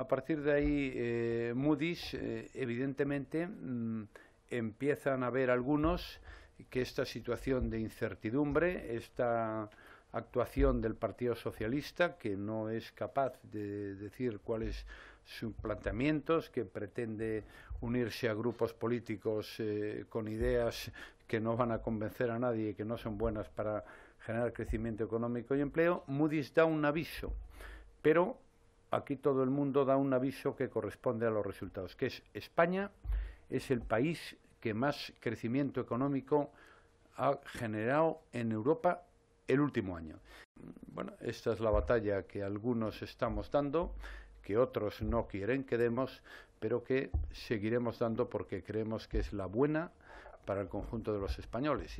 A partir de ahí, eh, Moody's, eh, evidentemente, mm, empiezan a ver algunos que esta situación de incertidumbre, esta actuación del Partido Socialista, que no es capaz de decir cuáles sus planteamientos, que pretende unirse a grupos políticos eh, con ideas que no van a convencer a nadie que no son buenas para generar crecimiento económico y empleo, Moody's da un aviso, pero aquí todo el mundo da un aviso que corresponde a los resultados, que es España es el país que más crecimiento económico ha generado en Europa el último año. Bueno, esta es la batalla que algunos estamos dando, que otros no quieren que demos, pero que seguiremos dando porque creemos que es la buena para el conjunto de los españoles.